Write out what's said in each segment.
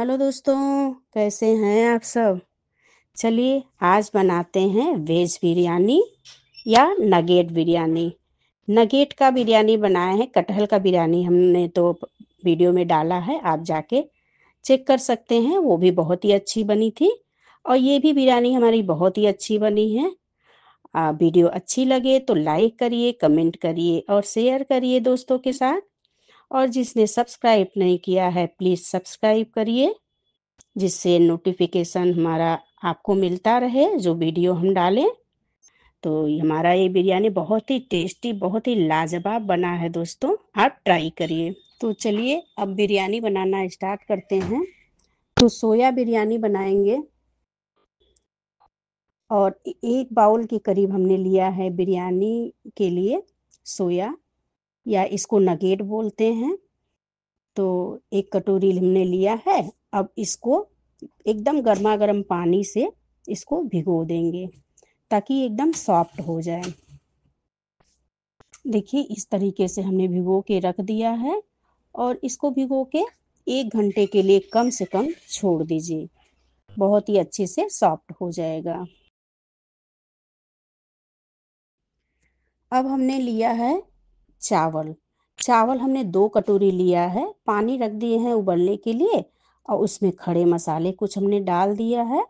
hello दोस्तों कैसे हैं आप सब चलिए आज बनाते हैं वेज बिरयानी या नगेट बिरयानी नगेट का बिरयानी बनाया है कटहल का बिरयानी हमने तो वीडियो में डाला है आप जाके चेक कर सकते हैं वो भी बहुत ही अच्छी बनी थी और ये भी बिरयानी हमारी बहुत ही अच्छी बनी है आ, वीडियो अच्छी लगे तो लाइक करिए कमेंट करिए और शेयर करिए दोस्तों के साथ और जिसने सब्सक्राइब नहीं किया है प्लीज़ सब्सक्राइब करिए जिससे नोटिफिकेशन हमारा आपको मिलता रहे जो वीडियो हम डालें तो हमारा ये बिरयानी बहुत ही टेस्टी बहुत ही लाजवाब बना है दोस्तों आप ट्राई करिए तो चलिए अब बिरयानी बनाना स्टार्ट करते हैं तो सोया बिरयानी बनाएंगे और एक बाउल के करीब हमने लिया है बिरयानी के लिए सोया या इसको नगेट बोलते हैं तो एक कटोरी हमने लिया है अब इसको एकदम गर्मा गर्म पानी से इसको भिगो देंगे ताकि एकदम सॉफ्ट हो जाए देखिए इस तरीके से हमने भिगो के रख दिया है और इसको भिगो के एक घंटे के लिए कम से कम छोड़ दीजिए बहुत ही अच्छे से सॉफ्ट हो जाएगा अब हमने लिया है चावल चावल हमने दो कटोरी लिया है पानी रख दिए हैं उबलने के लिए और उसमें खड़े मसाले कुछ हमने डाल दिया है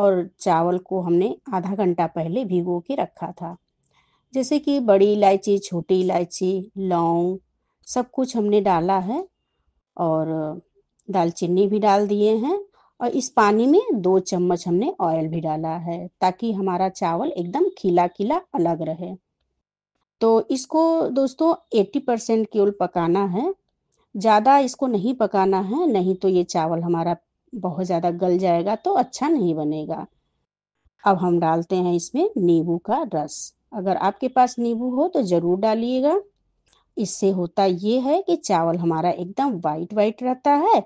और चावल को हमने आधा घंटा पहले भिगो के रखा था जैसे कि बड़ी इलायची छोटी इलायची लौंग सब कुछ हमने डाला है और दालचीनी भी डाल दिए हैं और इस पानी में दो चम्मच हमने ऑयल भी डाला है ताकि हमारा चावल एकदम खिला खिला अलग रहे तो इसको दोस्तों 80 परसेंट केवल पकाना है ज़्यादा इसको नहीं पकाना है नहीं तो ये चावल हमारा बहुत ज़्यादा गल जाएगा तो अच्छा नहीं बनेगा अब हम डालते हैं इसमें नींबू का रस अगर आपके पास नींबू हो तो ज़रूर डालिएगा इससे होता ये है कि चावल हमारा एकदम वाइट वाइट रहता है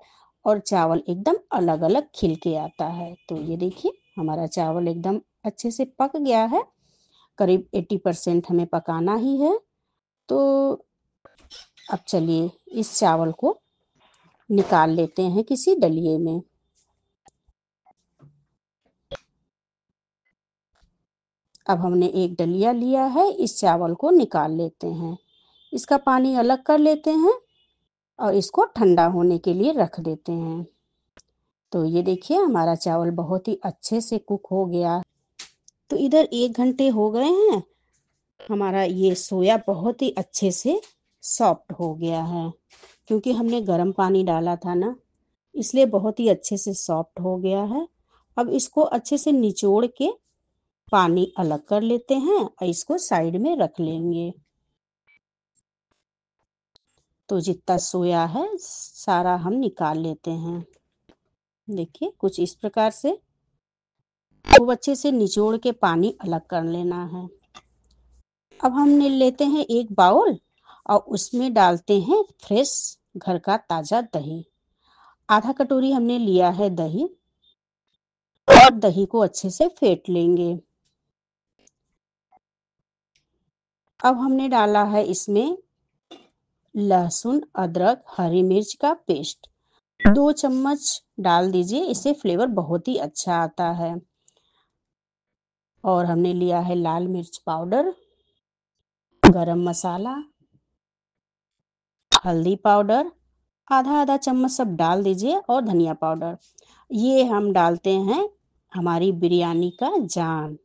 और चावल एकदम अलग अलग खिल के आता है तो ये देखिए हमारा चावल एकदम अच्छे से पक गया है करीब 80 परसेंट हमें पकाना ही है तो अब चलिए इस चावल को निकाल लेते हैं किसी डलिए में अब हमने एक डलिया लिया है इस चावल को निकाल लेते हैं इसका पानी अलग कर लेते हैं और इसको ठंडा होने के लिए रख देते हैं तो ये देखिए हमारा चावल बहुत ही अच्छे से कुक हो गया तो इधर एक घंटे हो गए हैं हमारा ये सोया बहुत ही अच्छे से सॉफ्ट हो गया है क्योंकि हमने गर्म पानी डाला था ना इसलिए बहुत ही अच्छे से सॉफ्ट हो गया है अब इसको अच्छे से निचोड़ के पानी अलग कर लेते हैं और इसको साइड में रख लेंगे तो जितना सोया है सारा हम निकाल लेते हैं देखिए कुछ इस प्रकार से खूब अच्छे से निचोड़ के पानी अलग कर लेना है अब हम लेते हैं एक बाउल और उसमें डालते हैं फ्रेश घर का ताज़ा दही आधा कटोरी हमने लिया है दही और दही को अच्छे से फेंट लेंगे अब हमने डाला है इसमें लहसुन अदरक हरी मिर्च का पेस्ट दो चम्मच डाल दीजिए इससे फ्लेवर बहुत ही अच्छा आता है और हमने लिया है लाल मिर्च पाउडर गरम मसाला हल्दी पाउडर आधा आधा चम्मच सब डाल दीजिए और धनिया पाउडर ये हम डालते हैं हमारी बिरयानी का जान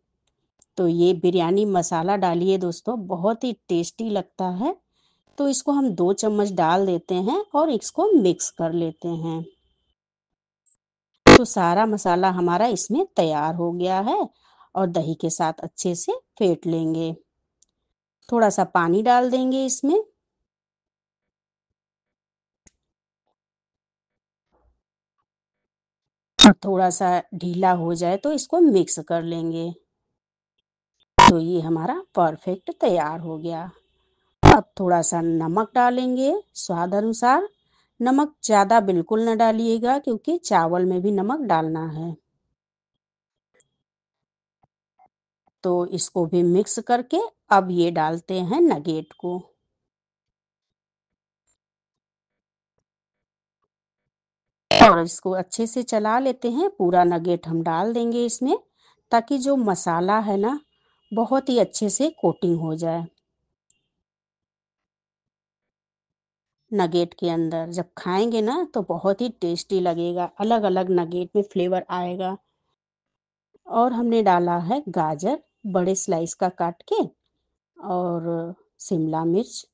तो ये बिरयानी मसाला डालिए दोस्तों बहुत ही टेस्टी लगता है तो इसको हम दो चम्मच डाल देते हैं और इसको मिक्स कर लेते हैं तो सारा मसाला हमारा इसमें तैयार हो गया है और दही के साथ अच्छे से फेंट लेंगे थोड़ा सा पानी डाल देंगे इसमें थोड़ा सा ढीला हो जाए तो इसको मिक्स कर लेंगे तो ये हमारा परफेक्ट तैयार हो गया अब थोड़ा सा नमक डालेंगे स्वाद अनुसार नमक ज़्यादा बिल्कुल ना डालिएगा क्योंकि चावल में भी नमक डालना है तो इसको भी मिक्स करके अब ये डालते हैं नगेट को और इसको अच्छे से चला लेते हैं पूरा नगेट हम डाल देंगे इसमें ताकि जो मसाला है ना बहुत ही अच्छे से कोटिंग हो जाए नगेट के अंदर जब खाएंगे ना तो बहुत ही टेस्टी लगेगा अलग अलग नगेट में फ्लेवर आएगा और हमने डाला है गाजर बड़े स्लाइस का काट के और शिमला मिर्च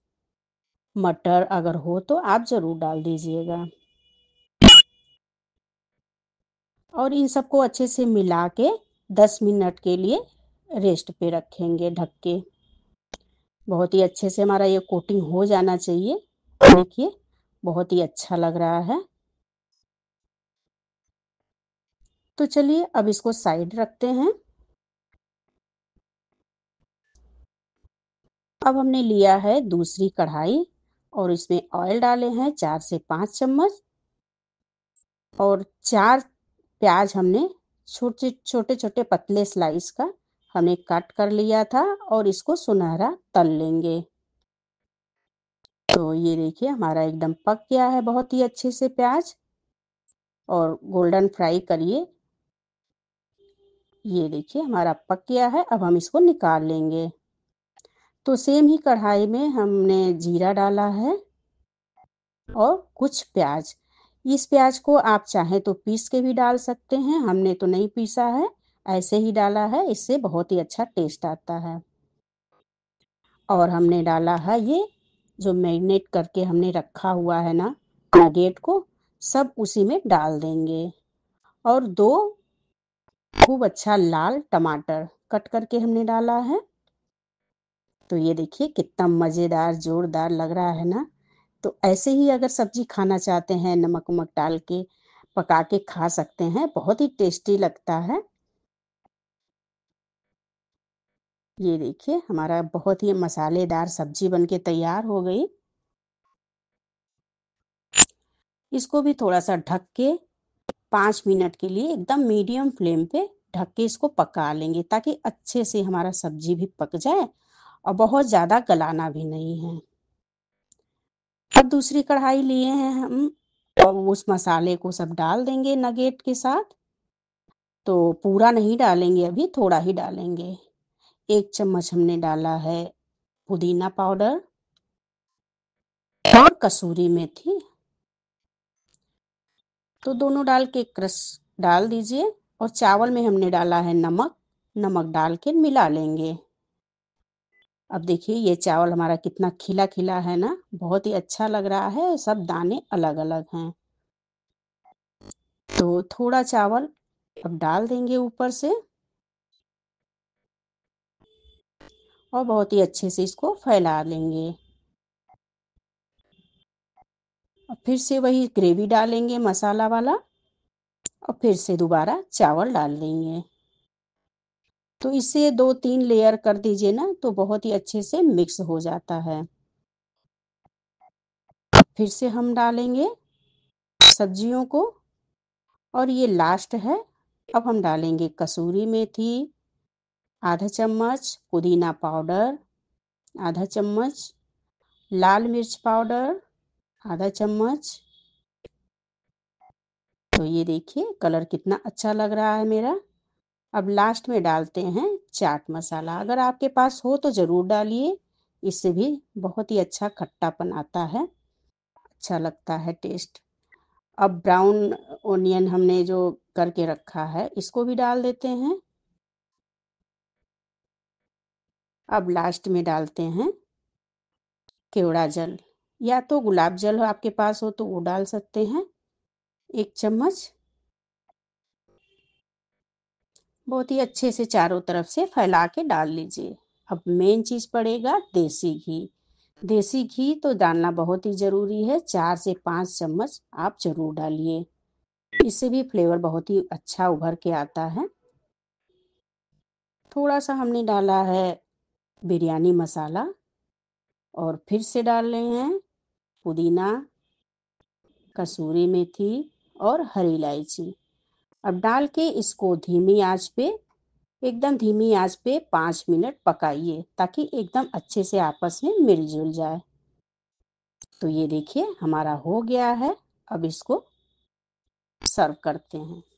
मटर अगर हो तो आप ज़रूर डाल दीजिएगा और इन सबको अच्छे से मिला के दस मिनट के लिए रेस्ट पे रखेंगे ढक के बहुत ही अच्छे से हमारा ये कोटिंग हो जाना चाहिए देखिए बहुत ही अच्छा लग रहा है तो चलिए अब इसको साइड रखते हैं अब हमने लिया है दूसरी कढ़ाई और इसमें ऑयल डाले हैं चार से पाँच चम्मच और चार प्याज हमने छोटे छोटे छोटे पतले स्लाइस का हमने कट कर लिया था और इसको सुनहरा तल लेंगे तो ये देखिए हमारा एकदम पक गया है बहुत ही अच्छे से प्याज और गोल्डन फ्राई करिए ये देखिए हमारा पक गया है अब हम इसको निकाल लेंगे तो सेम ही कढ़ाई में हमने जीरा डाला है और कुछ प्याज इस प्याज को आप चाहें तो पीस के भी डाल सकते हैं हमने तो नहीं पीसा है ऐसे ही डाला है इससे बहुत ही अच्छा टेस्ट आता है और हमने डाला है ये जो मैरिनेट करके हमने रखा हुआ है ना नगेट को सब उसी में डाल देंगे और दो खूब अच्छा लाल टमाटर कट करके हमने डाला है तो ये देखिए कितना मज़ेदार जोरदार लग रहा है ना तो ऐसे ही अगर सब्जी खाना चाहते हैं नमक उमक डाल के पका के खा सकते हैं बहुत ही टेस्टी लगता है ये देखिए हमारा बहुत ही मसालेदार सब्जी बनके तैयार हो गई इसको भी थोड़ा सा ढक के पाँच मिनट के लिए एकदम मीडियम फ्लेम पे ढक के इसको पका लेंगे ताकि अच्छे से हमारा सब्जी भी पक जाए और बहुत ज़्यादा गलाना भी नहीं है अब दूसरी कढ़ाई लिए हैं हम और उस मसाले को सब डाल देंगे नगेट के साथ तो पूरा नहीं डालेंगे अभी थोड़ा ही डालेंगे एक चम्मच हमने डाला है पुदीना पाउडर और कसूरी मेथी तो दोनों डाल के क्रश डाल दीजिए और चावल में हमने डाला है नमक नमक डाल के मिला लेंगे अब देखिए ये चावल हमारा कितना खिला खिला है ना बहुत ही अच्छा लग रहा है सब दाने अलग अलग हैं तो थोड़ा चावल अब डाल देंगे ऊपर से और बहुत ही अच्छे से इसको फैला लेंगे और फिर से वही ग्रेवी डालेंगे मसाला वाला और फिर से दोबारा चावल डाल देंगे तो इसे दो तीन लेयर कर दीजिए ना तो बहुत ही अच्छे से मिक्स हो जाता है फिर से हम डालेंगे सब्जियों को और ये लास्ट है अब हम डालेंगे कसूरी मेथी आधा चम्मच पुदीना पाउडर आधा चम्मच लाल मिर्च पाउडर आधा चम्मच तो ये देखिए कलर कितना अच्छा लग रहा है मेरा अब लास्ट में डालते हैं चाट मसाला अगर आपके पास हो तो ज़रूर डालिए इससे भी बहुत ही अच्छा खट्टापन आता है अच्छा लगता है टेस्ट अब ब्राउन ओनियन हमने जो करके रखा है इसको भी डाल देते हैं अब लास्ट में डालते हैं केवड़ा जल या तो गुलाब जल आपके पास हो तो वो डाल सकते हैं एक चम्मच बहुत ही अच्छे से चारों तरफ से फैला के डाल लीजिए अब मेन चीज़ पड़ेगा देसी घी देसी घी तो डालना बहुत ही ज़रूरी है चार से पाँच चम्मच आप ज़रूर डालिए इससे भी फ्लेवर बहुत ही अच्छा उभर के आता है थोड़ा सा हमने डाला है बिरयानी मसाला और फिर से डाल रहे हैं पुदीना कसूरी मेथी और हरी इलायची अब डाल के इसको धीमी आंच पे एकदम धीमी आंच पे पाँच मिनट पकाइए ताकि एकदम अच्छे से आपस में मिलजुल जाए तो ये देखिए हमारा हो गया है अब इसको सर्व करते हैं